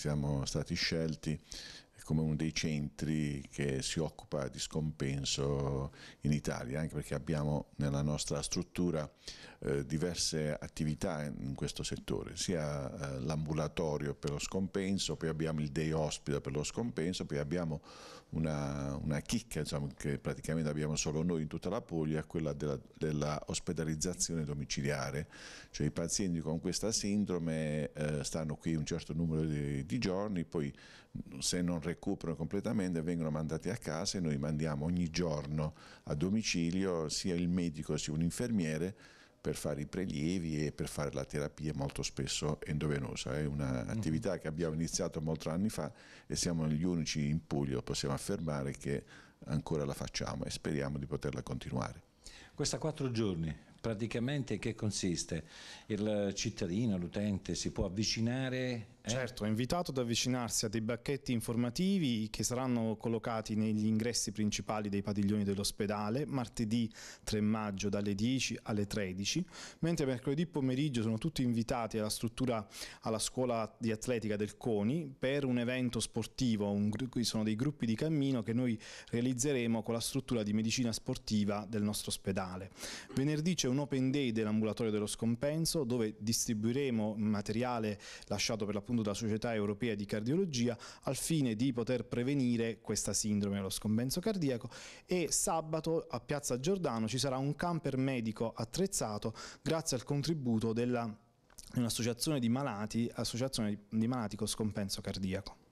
siamo stati scelti come uno dei centri che si occupa di scompenso in Italia, anche perché abbiamo nella nostra struttura eh, diverse attività in questo settore, sia eh, l'ambulatorio per lo scompenso, poi abbiamo il day hospital per lo scompenso, poi abbiamo una, una chicca diciamo, che praticamente abbiamo solo noi in tutta la Puglia, quella della, della ospedalizzazione domiciliare, cioè i pazienti con questa sindrome eh, stanno qui un certo numero di, di giorni, poi se non recuperano completamente, e vengono mandati a casa e noi mandiamo ogni giorno a domicilio sia il medico sia un infermiere per fare i prelievi e per fare la terapia molto spesso endovenosa. È un'attività mm-hmm. che abbiamo iniziato molti anni fa e siamo gli unici in Puglia, possiamo affermare che ancora la facciamo e speriamo di poterla continuare. Questa quattro giorni praticamente che consiste? Il cittadino, l'utente si può avvicinare eh. Certo, è invitato ad avvicinarsi a dei bacchetti informativi che saranno collocati negli ingressi principali dei padiglioni dell'ospedale martedì 3 maggio dalle 10 alle 13, mentre mercoledì pomeriggio sono tutti invitati alla struttura alla scuola di atletica del CONI per un evento sportivo, un, sono dei gruppi di cammino che noi realizzeremo con la struttura di medicina sportiva del nostro ospedale. Venerdì c'è un open day dell'ambulatorio dello scompenso dove distribuiremo materiale lasciato per la appunto dalla Società Europea di Cardiologia al fine di poter prevenire questa sindrome, lo scompenso cardiaco e sabato a Piazza Giordano ci sarà un camper medico attrezzato grazie al contributo della un'associazione di malati, associazione di malati con scompenso cardiaco.